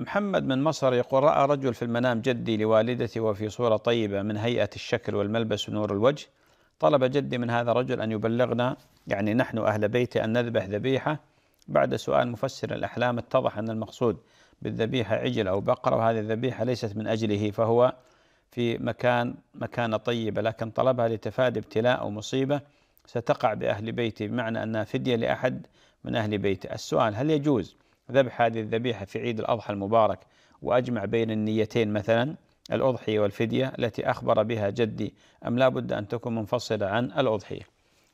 محمد من مصر يقول رأى رجل في المنام جدي لوالدتي وفي صورة طيبة من هيئة الشكل والملبس ونور الوجه طلب جدي من هذا الرجل أن يبلغنا يعني نحن أهل بيته أن نذبح ذبيحة بعد سؤال مفسر الأحلام اتضح أن المقصود بالذبيحة عجل أو بقرة وهذه الذبيحة ليست من أجله فهو في مكان مكانة طيبة لكن طلبها لتفادي ابتلاء أو مصيبة ستقع بأهل بيته بمعنى أنها فدية لأحد من أهل بيته السؤال هل يجوز ذبح هذه الذبيحة في عيد الأضحى المبارك وأجمع بين النيتين مثلا الأضحية والفدية التي أخبر بها جدي أم لا بد أن تكون منفصلة عن الأضحية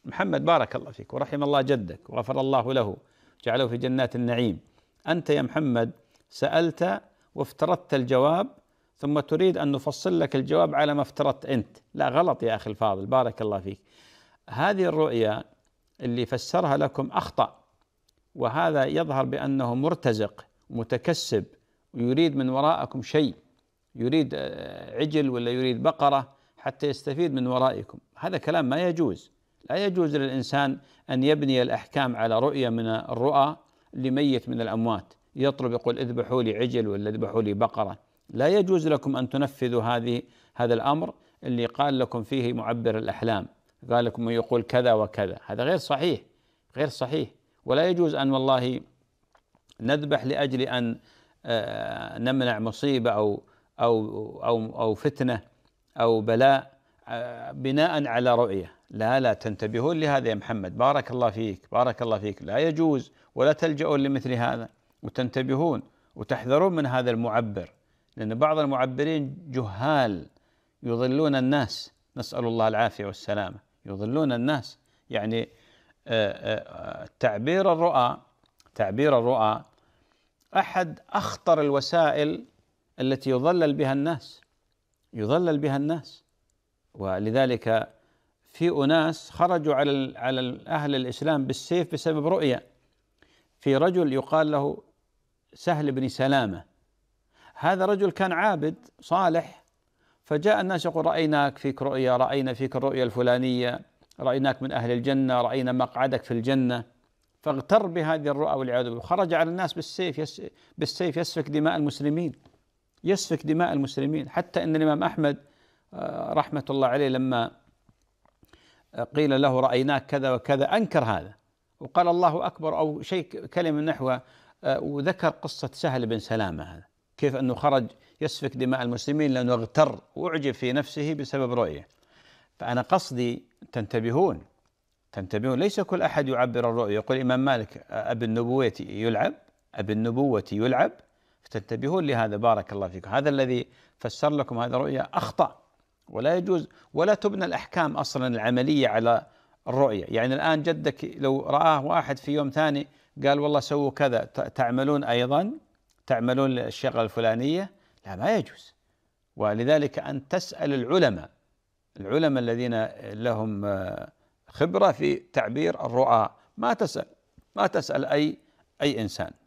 محمد بارك الله فيك ورحم الله جدك وغفر الله له جعله في جنات النعيم أنت يا محمد سألت وافترضت الجواب ثم تريد أن نفصل لك الجواب على ما افترضت أنت لا غلط يا أخي الفاضل بارك الله فيك هذه الرؤيا اللي فسرها لكم أخطأ وهذا يظهر بأنه مرتزق متكسب ويريد من وراءكم شيء يريد آه، عجل ولا يريد بقرة حتى يستفيد من ورائكم هذا كلام ما يجوز لا يجوز للإنسان أن يبني الأحكام على رؤية من الرؤى لميت من الأموات يطلب يقول اذبحوا لي عجل ولا اذبحوا لي بقرة لا يجوز لكم أن تنفذوا هذه هذا الأمر اللي قال لكم فيه معبر الأحلام قال لكم يقول كذا وكذا هذا غير صحيح غير صحيح ولا يجوز أن والله نذبح لأجل أن آه، نمنع مصيبة أو أو أو أو فتنة أو بلاء آه، بناء على رؤية لا لا تنتبهون لهذا يا محمد بارك الله فيك بارك الله فيك لا يجوز ولا تلجؤون لمثل هذا وتنتبهون وتحذرون من هذا المعبر لأن بعض المعبرين جهال يضلون الناس نسأل الله العافية والسلامة يضلون الناس يعني آه، آه، تعبير الرؤى تعبير الرؤى احد اخطر الوسائل التي يضلل بها الناس يضلل بها الناس ولذلك في اناس خرجوا على على اهل الاسلام بالسيف بسبب رؤيا في رجل يقال له سهل بن سلامه هذا رجل كان عابد صالح فجاء الناس يقول رايناك فيك رؤيا راينا فيك الرؤيا الفلانيه رأيناك من أهل الجنة رأينا مقعدك في الجنة فاغتر بهذه الرؤى والعياذ بالله خرج على الناس بالسيف يس بالسيف يسفك دماء المسلمين يسفك دماء المسلمين حتى ان الامام احمد آه، رحمه الله عليه لما آه، قيل له رايناك كذا وكذا انكر هذا وقال الله اكبر او شيء كلمه نحوه آه، وذكر قصه سهل بن سلامه هذا كيف انه خرج يسفك دماء المسلمين لانه اغتر واعجب في نفسه بسبب رؤيه فانا قصدي تنتبهون تنتبهون ليس كل أحد يعبر الرؤيا يقول الإمام مالك ابي النبوة يلعب ابي النبوة يلعب فتنتبهون لهذا بارك الله فيكم هذا الذي فسر لكم هذا الرؤيا أخطأ ولا يجوز ولا تبنى الأحكام أصلا العملية على الرؤيا يعني الآن جدك لو رآه واحد في يوم ثاني قال والله سووا كذا تعملون أيضا تعملون الشغلة الفلانية لا ما يجوز ولذلك أن تسأل العلماء العلماء الذين لهم آه، خبرة في تعبير الرؤى ما تسأل ما تسأل أي أي إنسان